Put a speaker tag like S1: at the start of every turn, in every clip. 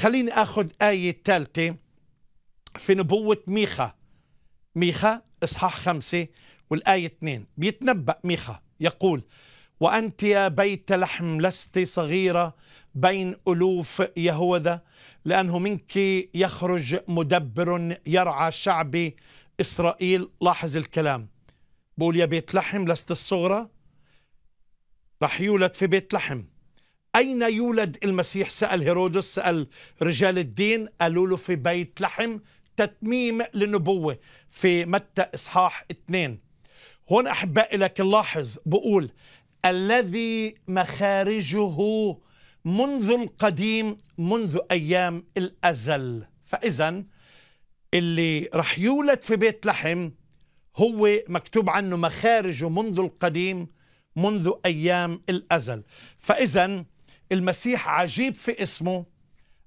S1: خليني أخذ آية ثالثة في نبوة ميخا ميخا إصحاح خمسة والآية اثنين بيتنبأ ميخا يقول وأنت يا بيت لحم لست صغيرة بين ألوف يهوذا لأنه منك يخرج مدبر يرعى شعب إسرائيل لاحظ الكلام بقول يا بيت لحم لست الصغرى رح يولد في بيت لحم أين يولد المسيح سأل هيرودس سأل رجال الدين قالوا له في بيت لحم تتميم للنبوة في متى إصحاح 2 هون أحبائي لك لاحظ بقول الذي مخارجه منذ القديم منذ أيام الأزل فإذا اللي رح يولد في بيت لحم هو مكتوب عنه مخارجه منذ القديم منذ أيام الأزل فإذا المسيح عجيب في اسمه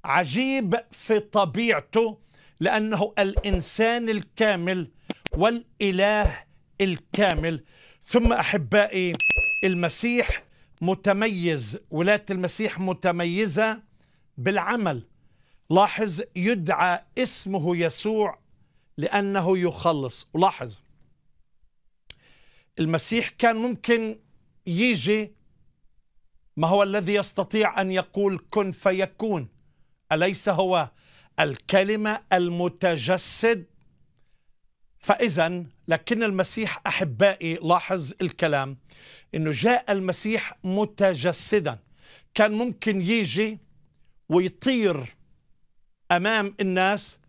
S1: عجيب في طبيعته لأنه الإنسان الكامل والإله الكامل ثم أحبائي المسيح متميز ولاية المسيح متميزة بالعمل لاحظ يدعى اسمه يسوع لأنه يخلص ولاحظ المسيح كان ممكن يجي ما هو الذي يستطيع ان يقول كن فيكون اليس هو الكلمه المتجسد فاذا لكن المسيح احبائي لاحظ الكلام انه جاء المسيح متجسدا كان ممكن يجي ويطير امام الناس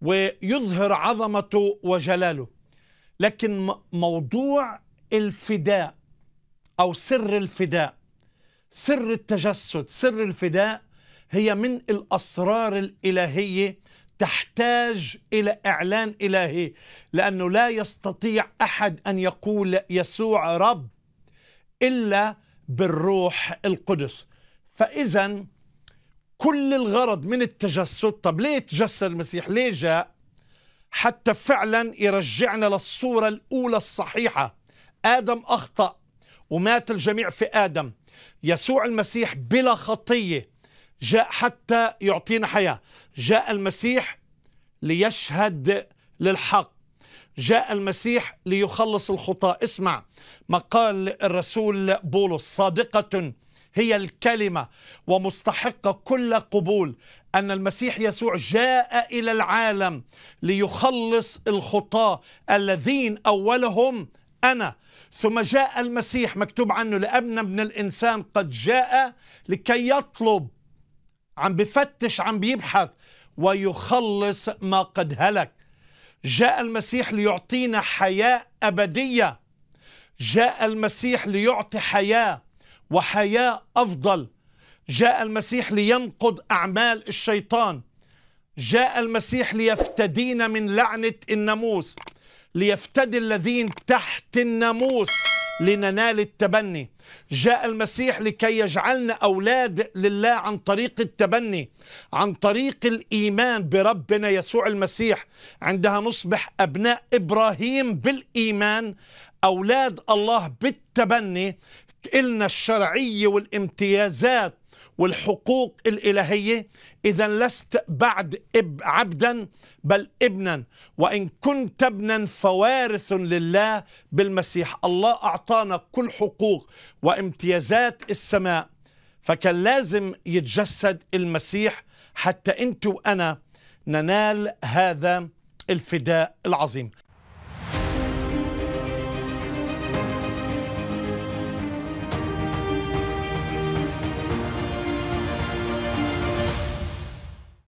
S1: ويظهر عظمته وجلاله لكن موضوع الفداء او سر الفداء سر التجسد سر الفداء هي من الاسرار الالهيه تحتاج الى اعلان الهي لانه لا يستطيع احد ان يقول يسوع رب الا بالروح القدس فاذا كل الغرض من التجسد طب ليه تجسد المسيح ليه جاء حتى فعلا يرجعنا للصورة الأولى الصحيحة آدم أخطأ ومات الجميع في آدم يسوع المسيح بلا خطيه جاء حتى يعطينا حياه جاء المسيح ليشهد للحق جاء المسيح ليخلص الخطاه اسمع ما قال الرسول بولس صادقه هي الكلمه ومستحقه كل قبول ان المسيح يسوع جاء الى العالم ليخلص الخطاه الذين اولهم انا ثم جاء المسيح مكتوب عنه لأبن ابن الإنسان قد جاء لكي يطلب عم بفتش عم بيبحث ويخلص ما قد هلك جاء المسيح ليعطينا حياة أبدية جاء المسيح ليعطي حياة وحياة أفضل جاء المسيح لينقض أعمال الشيطان جاء المسيح ليفتدينا من لعنة الناموس ليفتدي الذين تحت الناموس لننال التبني جاء المسيح لكي يجعلنا أولاد لله عن طريق التبني عن طريق الإيمان بربنا يسوع المسيح عندها نصبح أبناء إبراهيم بالإيمان أولاد الله بالتبني إلنا الشرعية والامتيازات والحقوق الإلهية إذا لست بعد إب عبدا بل ابنا وإن كنت ابنا فوارث لله بالمسيح الله أعطانا كل حقوق وامتيازات السماء فكان لازم يتجسد المسيح حتى أنت وأنا ننال هذا الفداء العظيم